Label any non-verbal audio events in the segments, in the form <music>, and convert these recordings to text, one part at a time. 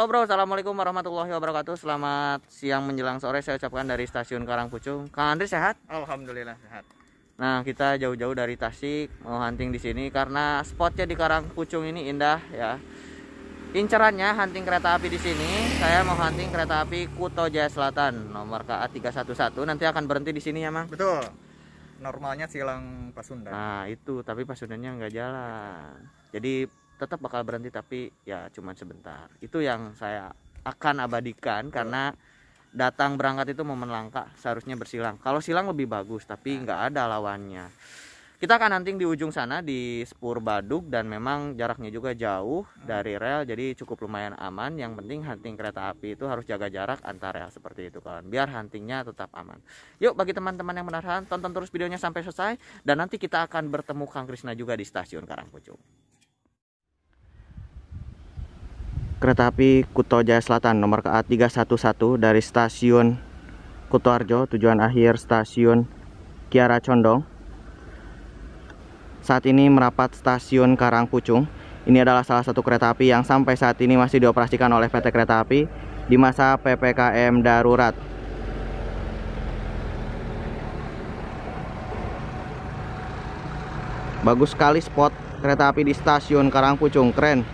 Halo bro, assalamualaikum warahmatullahi wabarakatuh. Selamat siang menjelang sore saya ucapkan dari stasiun Karangpucung. Kang Andri sehat? Alhamdulillah sehat. Nah kita jauh-jauh dari Tasik mau hunting di sini karena spotnya di Karangpucung ini indah ya. Incerannya hunting kereta api di sini. Saya mau hunting kereta api Kuto Jaya Selatan nomor KA 311. Nanti akan berhenti di sini ya, Mang. Betul. Normalnya silang Pasundan. Nah, itu tapi Pasundannya nggak jalan. Jadi tetap bakal berhenti tapi ya cuma sebentar itu yang saya akan abadikan karena datang berangkat itu momen langka seharusnya bersilang kalau silang lebih bagus tapi nggak ada lawannya kita akan hunting di ujung sana di Spur baduk dan memang jaraknya juga jauh dari rel jadi cukup lumayan aman yang penting hunting kereta api itu harus jaga jarak antar rel seperti itu kawan biar huntingnya tetap aman yuk bagi teman-teman yang menahan tonton terus videonya sampai selesai dan nanti kita akan bertemu Kang Krisna juga di stasiun Karangpucung kereta api Kuto Jaya Selatan nomor KA 311 dari stasiun Kutoarjo tujuan akhir stasiun Kiara Condong saat ini merapat stasiun Karangpucung ini adalah salah satu kereta api yang sampai saat ini masih dioperasikan oleh PT Kereta Api di masa PPKM darurat bagus sekali spot kereta api di stasiun Karangpucung keren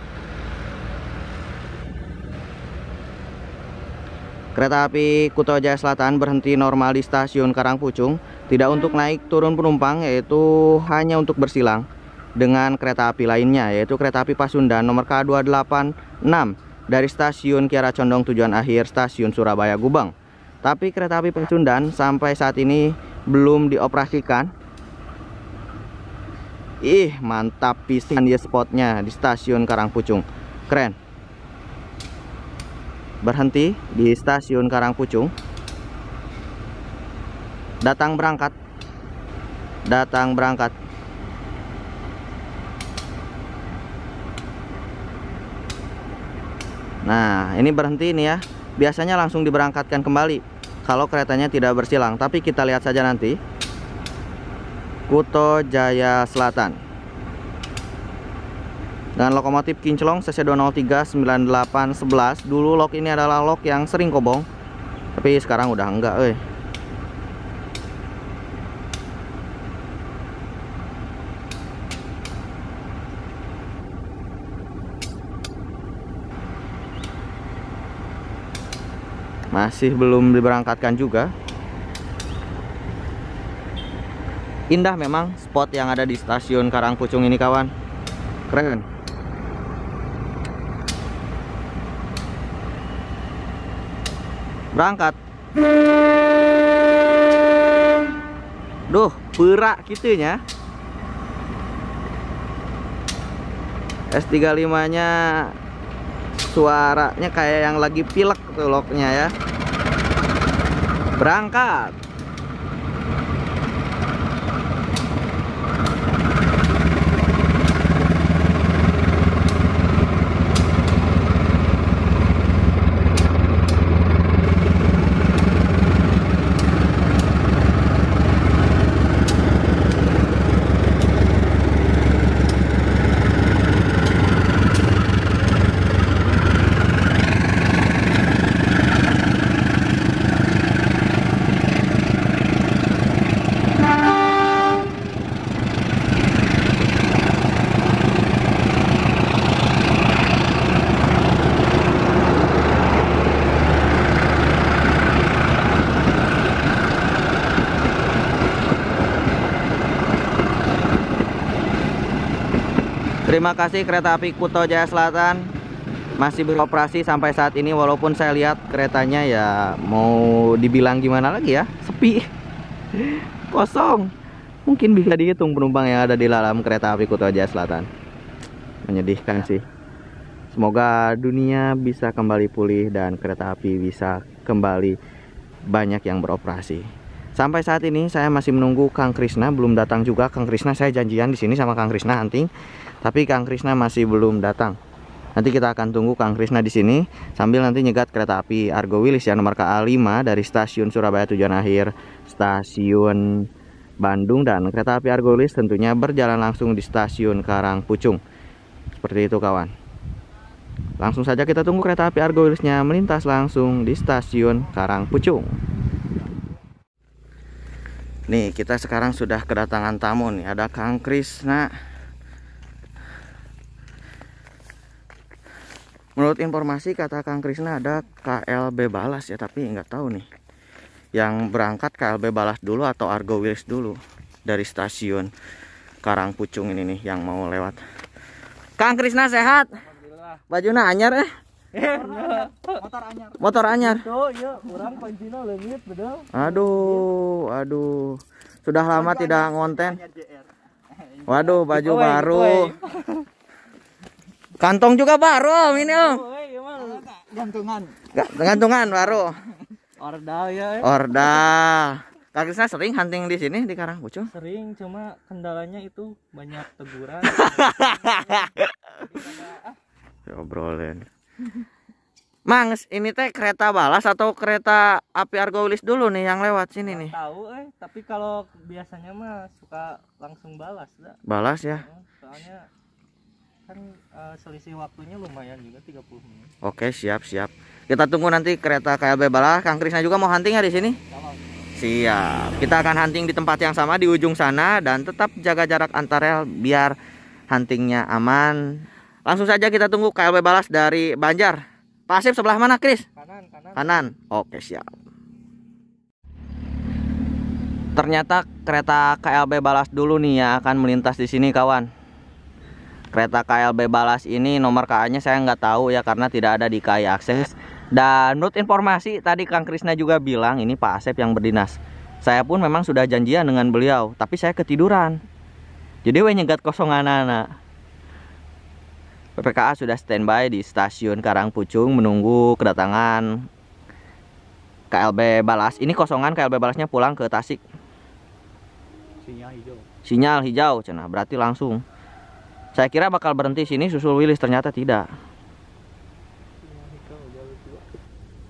Kereta api Kuto Selatan berhenti normal di stasiun Karangpucung, tidak untuk naik turun penumpang yaitu hanya untuk bersilang dengan kereta api lainnya yaitu kereta api Pasundan nomor K286 dari stasiun Kiara Condong tujuan akhir stasiun Surabaya Gubeng. Tapi kereta api Pasundan sampai saat ini belum dioperasikan. Ih, mantap pisan ya spotnya di stasiun Karangpucung. Keren berhenti di stasiun Karangpucung datang berangkat datang berangkat nah ini berhenti ini ya biasanya langsung diberangkatkan kembali kalau keretanya tidak bersilang tapi kita lihat saja nanti Kuto Jaya Selatan dan lokomotif kinclong cc 2039811 dulu lok ini adalah lok yang sering kobong tapi sekarang udah enggak eh masih belum diberangkatkan juga indah memang spot yang ada di stasiun Karangpucung ini kawan keren berangkat Duh berak ya? S35 nya suaranya kayak yang lagi pilek tuh locknya ya berangkat Terima kasih kereta api Kuto Jaya Selatan masih beroperasi sampai saat ini walaupun saya lihat keretanya ya mau dibilang gimana lagi ya sepi <laughs> kosong mungkin bisa dihitung penumpang yang ada di dalam kereta api Kuto Jaya Selatan menyedihkan sih semoga dunia bisa kembali pulih dan kereta api bisa kembali banyak yang beroperasi Sampai saat ini saya masih menunggu Kang Krisna belum datang juga. Kang Krisna saya janjian di sini sama Kang Krisna nanti Tapi Kang Krisna masih belum datang. Nanti kita akan tunggu Kang Krisna di sini sambil nanti nyegat kereta api Argo Wilis ya nomor KA5 dari stasiun Surabaya tujuan akhir stasiun Bandung dan kereta api Argo Wilis tentunya berjalan langsung di stasiun Karangpucung. Seperti itu kawan. Langsung saja kita tunggu kereta api Argo Wilisnya melintas langsung di stasiun Karangpucung. Nih kita sekarang sudah kedatangan tamu nih Ada Kang Krisna Menurut informasi kata Kang Krisna ada KLB Balas ya Tapi nggak tahu nih Yang berangkat KLB Balas dulu atau Argo Wheels dulu Dari stasiun Karangpucung ini nih yang mau lewat Kang Krisna sehat? Bajuna anyar eh? motor anyar motor anyar aduh aduh sudah lama Panjina. tidak ngonten <laughs> waduh baju oh, baru oh. kantong juga baru ini om gantungan gantungan baru orda ya eh. orda Kak sering hunting di sini di Karangpucung? Sering, cuma kendalanya itu banyak teguran. Hahaha. <laughs> obrolan. <laughs> Mang, ini teh kereta balas atau kereta api Argo Wilis dulu nih yang lewat sini nih. Tahu eh, tapi kalau biasanya mah suka langsung balas, dah. Balas ya. Soalnya kan uh, selisih waktunya lumayan juga 30 menit. Oke, siap, siap. Kita tunggu nanti kereta KLB balas. Kang Krisna juga mau hunting ya di sini? Siap. Kita akan hunting di tempat yang sama di ujung sana dan tetap jaga jarak antar rel biar huntingnya aman. Langsung saja kita tunggu KLB balas dari Banjar. Pasif sebelah mana, Kris? Kanan, kanan. Kanan. Oke, siap. Ternyata kereta KLB balas dulu nih ya akan melintas di sini, kawan. Kereta KLB balas ini nomor KA-nya saya nggak tahu ya karena tidak ada di KAI Akses. Dan menurut informasi tadi Kang Krisna juga bilang ini Pak Asep yang berdinas. Saya pun memang sudah janjian dengan beliau, tapi saya ketiduran. Jadi we nyegat kosongan anak. -anak. PPKA sudah standby di stasiun Karangpucung menunggu kedatangan KLB Balas. Ini kosongan KLB Balasnya pulang ke Tasik. Sinyal hijau. Sinyal hijau, cenah. Berarti langsung. Saya kira bakal berhenti sini susul Wilis, ternyata tidak.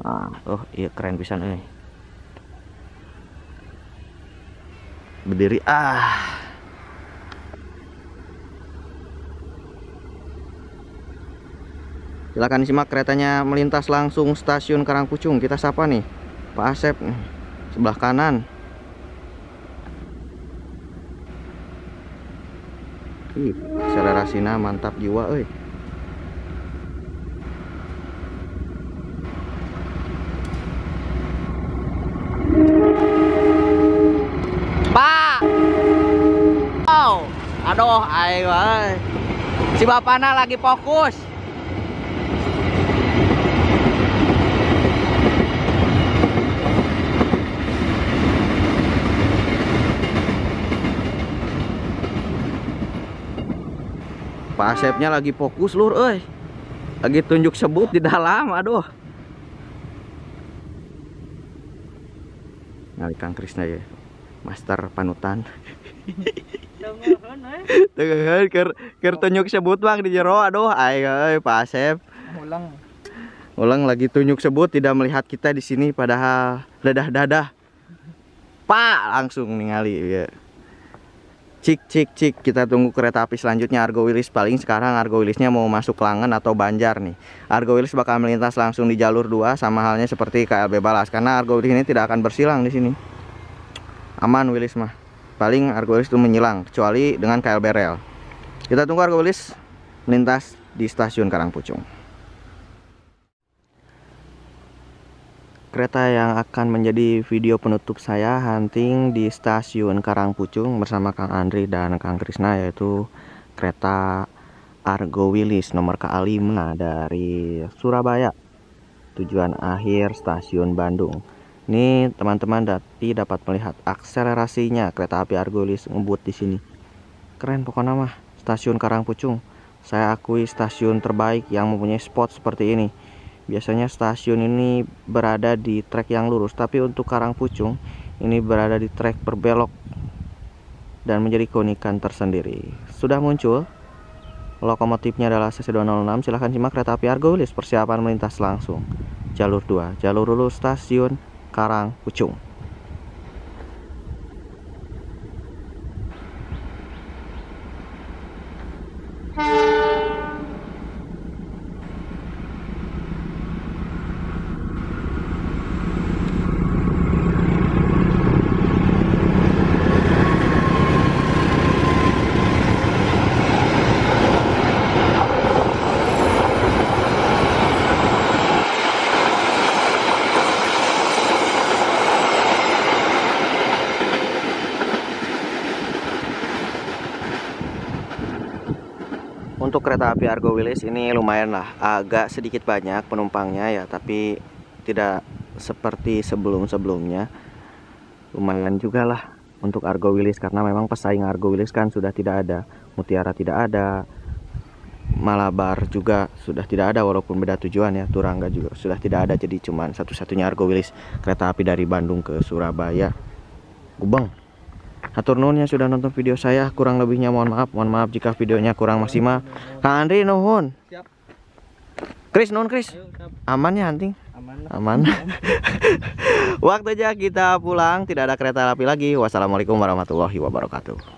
Nah, oh iya keren pisan ini. Eh. Berdiri ah. silahkan simak keretanya melintas langsung stasiun Karangpucung kita sapa nih Pak Asep sebelah kanan Ih, selerasina mantap jiwa eh. Pak Oh, aduh ayo, ayo. si bapaknya lagi fokus Pak Asepnya lagi fokus lur eh. Lagi tunjuk sebut di dalam, aduh. Nah, Kang Krisna ya. Master panutan. Tengahan ker ker tunjuk sebut bang di jero aduh ayo Pak Asep. Ulang. Ulang lagi tunjuk sebut tidak melihat kita di sini padahal dadah dadah. Pak langsung ningali ya cik cik cik kita tunggu kereta api selanjutnya Argo Wilis paling sekarang Argo Wilisnya mau masuk Langen atau Banjar nih Argo Wilis bakal melintas langsung di jalur 2 sama halnya seperti KLB Balas karena Argo Wilis ini tidak akan bersilang di sini aman Wilis mah paling Argo Wilis itu menyilang kecuali dengan KLB Rel kita tunggu Argo Wilis melintas di stasiun Karangpucung kereta yang akan menjadi video penutup saya hunting di stasiun Karangpucung bersama Kang Andri dan Kang Krisna yaitu kereta Argo Wilis nomor KA5 dari Surabaya tujuan akhir stasiun Bandung ini teman-teman dati dapat melihat akselerasinya kereta api Argo Wilis ngebut di sini keren pokoknya mah stasiun Karangpucung saya akui stasiun terbaik yang mempunyai spot seperti ini Biasanya stasiun ini berada di trek yang lurus, tapi untuk Karang Pucung ini berada di trek berbelok dan menjadi keunikan tersendiri. Sudah muncul lokomotifnya adalah CC206. Silahkan simak kereta api Argo Wilis persiapan melintas langsung. Jalur 2, jalur lurus stasiun Karang Pucung. kereta api Argo Wilis ini lumayan lah agak sedikit banyak penumpangnya ya tapi tidak seperti sebelum-sebelumnya lumayan juga lah untuk Argo Wilis karena memang pesaing Argo Wilis kan sudah tidak ada Mutiara tidak ada Malabar juga sudah tidak ada walaupun beda tujuan ya Turangga juga sudah tidak ada jadi cuman satu-satunya Argo Wilis kereta api dari Bandung ke Surabaya Gubeng Hatur nuhun yang sudah nonton video saya, kurang lebihnya mohon maaf, mohon maaf jika videonya kurang maksimal. Kang Andri nuhun. Kris nuhun Kris. Aman ya hunting? Aman. Aman. <laughs> Waktunya kita pulang, tidak ada kereta api lagi. Wassalamualaikum warahmatullahi wabarakatuh.